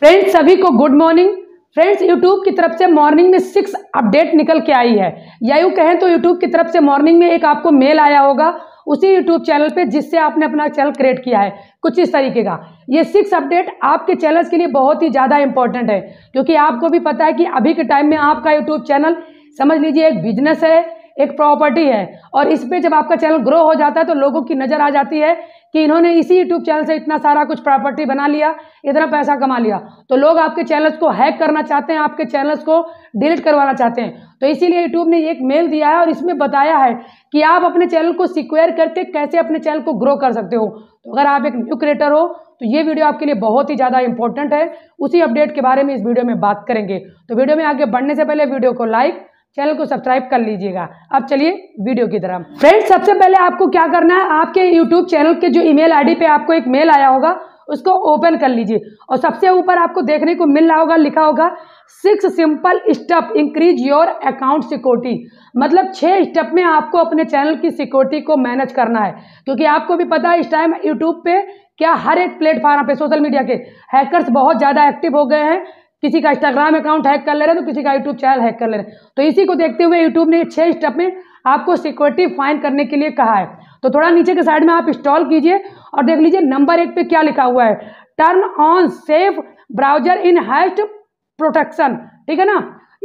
friends सभी को good morning friends YouTube की तरफ से मॉर्निंग में सिक्स अपडेट निकल के आई है या यूँ कहें तो यूट्यूब की तरफ से मॉर्निंग में एक आपको मेल आया होगा उसी यूट्यूब चैनल पे जिससे आपने अपना चैनल क्रिएट किया है कुछ इस तरीके का ये सिक्स अपडेट आपके चैनल्स के लिए बहुत ही ज़्यादा इंपॉर्टेंट है क्योंकि आपको भी पता है कि अभी के टाइम में आपका यूट्यूब चैनल समझ लीजिए एक बिजनेस है एक प्रॉपर्टी है और इस पर जब आपका चैनल ग्रो हो जाता है तो लोगों की नज़र आ जाती है कि इन्होंने इसी यूट्यूब चैनल से इतना सारा कुछ प्रॉपर्टी बना लिया इतना पैसा कमा लिया तो लोग आपके चैनल्स को हैक करना चाहते हैं आपके चैनल्स को डिलीट करवाना चाहते हैं तो इसीलिए यूट्यूब ने एक मेल दिया है और इसमें बताया है कि आप अपने चैनल को सिक्वेयर करके कैसे अपने चैनल को ग्रो कर सकते हो तो अगर आप एक न्यू क्रिएटर हो तो ये वीडियो आपके लिए बहुत ही ज़्यादा इंपॉर्टेंट है उसी अपडेट के बारे में इस वीडियो में बात करेंगे तो वीडियो में आगे बढ़ने से पहले वीडियो को लाइक चैनल को सब्सक्राइब कर लीजिएगा अब चलिए वीडियो की तरफ फ्रेंड्स सबसे पहले आपको क्या करना है आपके यूट्यूब चैनल के जो ईमेल आईडी पे आपको एक मेल आया होगा उसको ओपन कर लीजिए और सबसे ऊपर आपको देखने को मिल रहा होगा लिखा होगा six simple step increase your account security मतलब छः स्टेप में आपको अपने चैनल की सिक्योरिटी को मैनेज करना है क्योंकि आपको भी पता है इस टाइम यूट्यूब पे क्या हर एक प्लेटफार्म पे सोशल मीडिया के हैकर्स बहुत ज़्यादा एक्टिव हो गए हैं किसी का इंस्टाग्राम अकाउंट हैक कर ले रहे हैं तो किसी का यूट्यूब चैनल हैक कर ले रहे हैं तो इसी को देखते हुए यूट्यूब ने छः स्टेप में आपको सिक्योरिटी फाइन करने के लिए कहा है तो थोड़ा नीचे के साइड में आप इंस्टॉल कीजिए और देख लीजिए नंबर एक पे क्या लिखा हुआ है turn on safe browser in highest protection ठीक है ना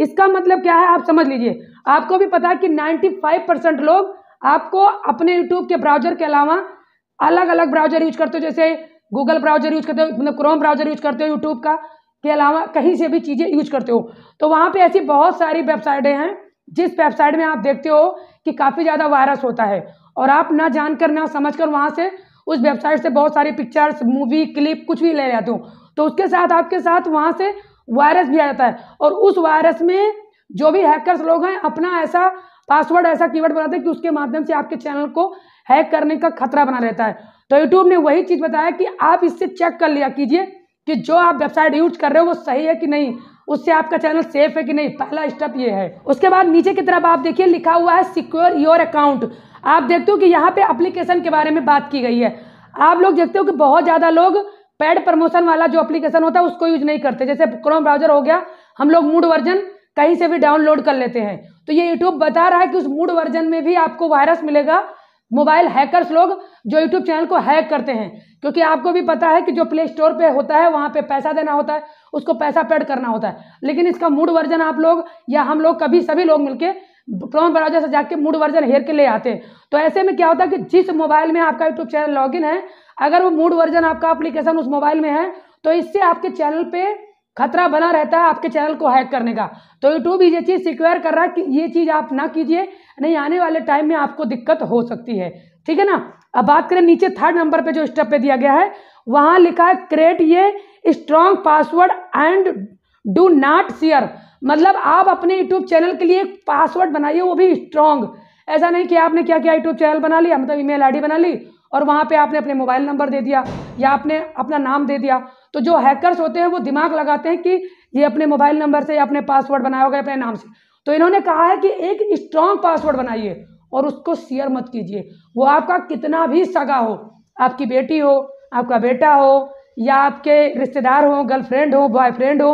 इसका मतलब क्या है आप समझ लीजिए आपको भी पता है कि 95 परसेंट लोग आपको अपने यूट्यूब के ब्राउजर के अलावा अलग अलग ब्राउजर यूज करते हो जैसे गूगल ब्राउजर यूज करते हो मतलब क्रोम ब्राउजर यूज करते हो यूट्यूब का के अलावा कहीं से भी चीज़ें यूज करते हो तो वहाँ पे ऐसी बहुत सारी वेबसाइटें हैं जिस वेबसाइट में आप देखते हो कि काफ़ी ज़्यादा वायरस होता है और आप ना जानकर ना समझकर वहाँ से उस वेबसाइट से बहुत सारी पिक्चर्स मूवी क्लिप कुछ भी ले जाते हो तो उसके साथ आपके साथ वहाँ से वायरस भी आ जाता है और उस वायरस में जो भी हैकरस लोग हैं अपना ऐसा पासवर्ड ऐसा कीवर्ड बनाते हैं कि उसके माध्यम से आपके चैनल को हैक करने का खतरा बना रहता है तो यूट्यूब ने वही चीज़ बताया कि आप इससे चेक कर लिया कीजिए कि जो आप वेबसाइट यूज कर रहे हो वो सही है कि नहीं उससे आपका चैनल सेफ है कि नहीं पहला स्टेप ये है उसके बाद नीचे की तरफ आप देखिए लिखा हुआ है सिक्योर योर अकाउंट आप देखते हो कि यहाँ पे अप्लीकेशन के बारे में बात की गई है आप लोग देखते हो कि बहुत ज़्यादा लोग पेड प्रमोशन वाला जो अप्लीकेशन होता है उसको यूज नहीं करते जैसे क्रोम ब्राउजर हो गया हम लोग मूड वर्जन कहीं से भी डाउनलोड कर लेते हैं तो ये यूट्यूब बता रहा है कि उस मूड वर्जन में भी आपको वायरस मिलेगा मोबाइल हैकर्स लोग जो यूट्यूब चैनल को हैक करते हैं क्योंकि आपको भी पता है कि जो प्ले स्टोर पे होता है वहाँ पे पैसा देना होता है उसको पैसा पेड करना होता है लेकिन इसका मूड वर्जन आप लोग या हम लोग कभी सभी लोग मिलके क्रोम ब्राउजर से जाके मूड वर्जन हेर के ले आते हैं तो ऐसे में क्या होता है कि जिस मोबाइल में आपका यूट्यूब चैनल लॉग है अगर वो मूड वर्जन आपका अप्लीकेशन उस मोबाइल में है तो इससे आपके चैनल पे खतरा बना रहता है आपके चैनल को हैक करने का तो यूट्यूब ये चीज़ सिक्योर कर रहा है कि ये चीज़ आप ना कीजिए नहीं आने वाले टाइम में आपको दिक्कत हो सकती है ठीक है ना अब बात करें नीचे थर्ड नंबर पे जो स्टेप पे दिया गया है वहां लिखा है क्रिएट ये strong password and do not share मतलब आप अपने यूट्यूब चैनल के लिए पासवर्ड बनाइए वो भी स्ट्रॉन्ग ऐसा नहीं कि आपने क्या क्या यूट्यूब चैनल बना लिया मतलब ईमेल आईडी बना ली और वहां पे आपने अपने मोबाइल नंबर दे दिया या आपने अपना नाम दे दिया तो जो हैकर्स होते हैं वो दिमाग लगाते हैं कि ये अपने मोबाइल नंबर से या अपने पासवर्ड बनाया होगा अपने नाम से तो इन्होंने कहा है कि एक स्ट्रॉन्ग पासवर्ड बनाइए और उसको शेयर मत कीजिए वो आपका कितना भी सगा हो आपकी बेटी हो आपका बेटा हो या आपके रिश्तेदार हो गर्लफ्रेंड हो बॉयफ्रेंड हो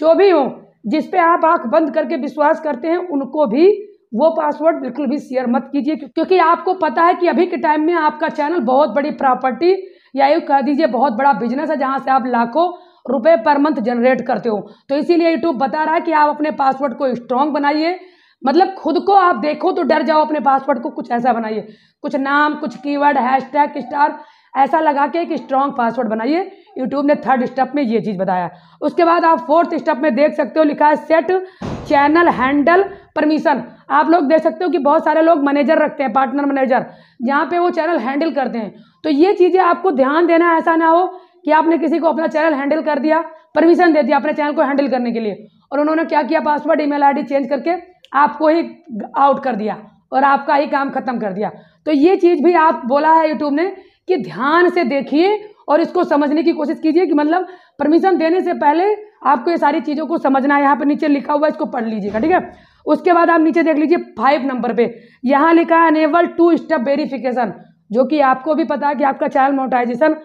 जो भी हो जिस पे आप आंख बंद करके विश्वास करते हैं उनको भी वो पासवर्ड बिल्कुल भी शेयर मत कीजिए क्योंकि आपको पता है कि अभी के टाइम में आपका चैनल बहुत बड़ी प्रॉपर्टी या यू कह दीजिए बहुत बड़ा बिजनेस है जहाँ से आप लाखों रुपए पर मंथ जनरेट करते हो तो इसीलिए यूट्यूब बता रहा है कि आप अपने पासवर्ड को स्ट्रॉन्ग बनाइए मतलब खुद को आप देखो तो डर जाओ अपने पासवर्ड को कुछ ऐसा बनाइए कुछ नाम कुछ कीवर्ड हैशटैग स्टार ऐसा लगा के एक स्ट्रॉन्ग पासवर्ड बनाइए यूट्यूब ने थर्ड स्टेप में ये चीज़ बताया उसके बाद आप फोर्थ स्टेप में देख सकते हो लिखा है सेट चैनल हैंडल परमिशन आप लोग देख सकते हो कि बहुत सारे लोग मैनेजर रखते हैं पार्टनर मैनेजर जहाँ पे वो चैनल हैंडल करते हैं तो ये चीज़ें आपको ध्यान देना ऐसा ना हो कि आपने किसी को अपना चैनल हैंडल कर दिया परमिशन दे दिया अपने चैनल को हैंडल करने के लिए और उन्होंने क्या किया पासवर्ड ईमेल आईडी चेंज करके आपको ही आउट कर दिया और आपका ही काम खत्म कर दिया तो ये चीज़ भी आप बोला है यूट्यूब ने कि ध्यान से देखिए और इसको समझने की कोशिश कीजिए कि मतलब परमिशन देने से पहले आपको ये सारी चीज़ों को समझना है यहाँ पर नीचे लिखा हुआ है इसको पढ़ लीजिएगा ठीक है उसके बाद आप नीचे देख लीजिए फाइव नंबर पे यहाँ लिखा है अनेबल टू स्टेप वेरिफिकेशन जो कि आपको भी पता है कि आपका चैनल मोटाइजेशन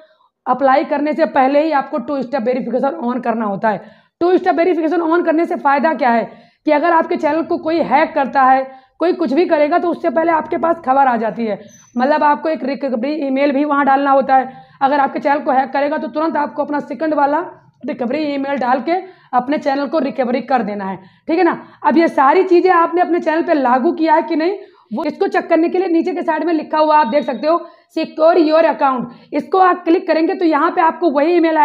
अप्लाई करने से पहले ही आपको टू स्टेप वेरिफिकेशन ऑन करना होता है टू स्टेप वेरिफिकेशन ऑन करने से फ़ायदा क्या है कि अगर आपके चैनल को कोई हैक करता है कोई कुछ भी करेगा तो उससे पहले आपके पास खबर आ जाती है मतलब आपको एक रिकवरी ईमेल भी वहाँ डालना होता है अगर आपके चैनल को हैक करेगा तो तुरंत आपको अपना सेकंड वाला रिकवरी ईमेल डाल के अपने चैनल को रिकवरी कर देना है ठीक है ना अब ये सारी चीज़ें आपने अपने चैनल पर लागू किया है कि नहीं वो इसको चेक करने के लिए नीचे के साइड में लिखा हुआ आप देख सकते हो सिक्योर योर अकाउंट इसको आप क्लिक करेंगे तो यहाँ पर आपको वही ई मेल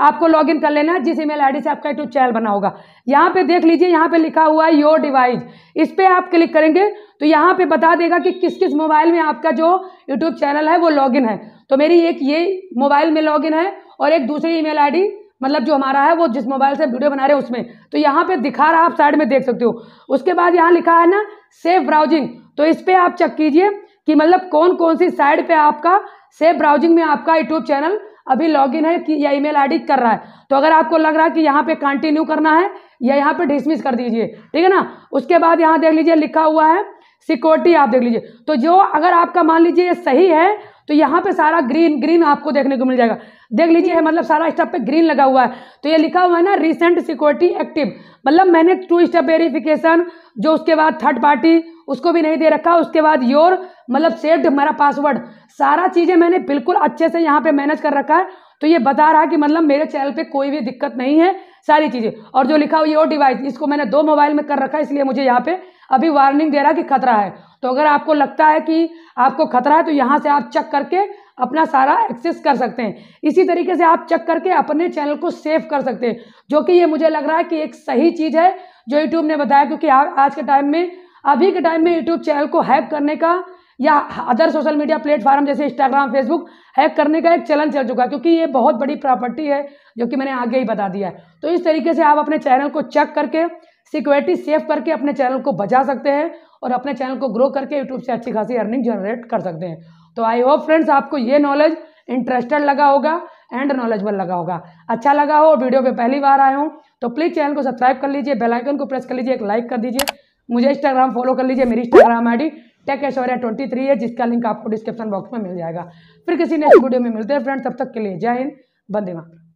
आपको लॉग इन कर लेना है जिस ईमेल आईडी से आपका यूट्यूब चैनल बना होगा यहाँ पे देख लीजिए यहाँ पे लिखा हुआ है योर डिवाइस इस पर आप क्लिक करेंगे तो यहाँ पे बता देगा कि किस किस मोबाइल में आपका जो यूट्यूब चैनल है वो लॉगिन है तो मेरी एक ये मोबाइल में लॉगिन है और एक दूसरी ईमेल आईडी मतलब जो हमारा है वो जिस मोबाइल से वीडियो बना रहे हैं उसमें तो यहाँ पे दिखा रहा आप साइड में देख सकते हो उसके बाद यहाँ लिखा है ना सेफ ब्राउजिंग तो इस पर आप चेक कीजिए कि मतलब कौन कौन सी साइड पे आपका सेफ ब्राउजिंग में आपका यूट्यूब चैनल अभी लॉगिन है कि या ईमेल आईडी कर रहा है तो अगर आपको लग रहा है कि यहाँ पे कंटिन्यू करना है या यहाँ पे डिसमिस कर दीजिए ठीक है ना उसके बाद यहाँ देख लीजिए लिखा हुआ है सिक्योरिटी आप देख लीजिए तो जो अगर आपका मान लीजिए ये सही है तो यहाँ पे सारा ग्रीन ग्रीन आपको देखने को मिल जाएगा देख लीजिए मतलब सारा स्टेप पे ग्रीन लगा हुआ है तो ये लिखा हुआ है ना रिसेंट सिक्योरिटी एक्टिव मतलब मैंने टू स्टेप वेरिफिकेशन जो उसके बाद थर्ड पार्टी उसको भी नहीं दे रखा उसके बाद योर मतलब सेव्ड हमारा पासवर्ड सारा चीज़ें मैंने बिल्कुल अच्छे से यहाँ पे मैनेज कर रखा है तो ये बता रहा है कि मतलब मेरे चैनल पे कोई भी दिक्कत नहीं है सारी चीज़ें और जो लिखा हुआ योर डिवाइस इसको मैंने दो मोबाइल में कर रखा है इसलिए मुझे यहाँ पे अभी वार्निंग दे रहा है कि खतरा है तो अगर आपको लगता है कि आपको खतरा है तो यहाँ से आप चेक करके अपना सारा एक्सेस कर सकते हैं इसी तरीके से आप चेक करके अपने चैनल को सेव कर सकते हैं जो कि ये मुझे लग रहा है कि एक सही चीज़ है जो यूट्यूब ने बताया क्योंकि आज के टाइम में अभी के टाइम में यूट्यूब चैनल को हैक करने का या अदर सोशल मीडिया प्लेटफॉर्म जैसे इंस्टाग्राम फेसबुक हैक करने का एक चलन चल चुका है क्योंकि ये बहुत बड़ी प्रॉपर्टी है जो कि मैंने आगे ही बता दिया है तो इस तरीके से आप अपने चैनल को चेक करके सिक्योरिटी सेव करके अपने चैनल को बचा सकते हैं और अपने चैनल को ग्रो करके यूट्यूब से अच्छी खासी अर्निंग जनरेट कर सकते हैं तो आई होप फ्रेंड्स आपको ये नॉलेज इंटरेस्टेड लगा होगा एंड नॉलेजबल लगा होगा अच्छा लगा हो वीडियो पे पहली बार आए हो तो प्लीज़ चैनल को सब्सक्राइब कर लीजिए बेल आइकन को प्रेस कर लीजिए एक लाइक कर दीजिए मुझे इंस्टाग्राम फॉलो कर लीजिए मेरी Instagram I D tech Aishwarya twenty three है जिसका लिंक आपको डिस्क्रिप्शन बॉक्स में मिल जाएगा फिर किसी नेक्स्ट वीडियो में मिलते हैं फ्रेंड तब तक के लिए जय हिंद बंदे मातरम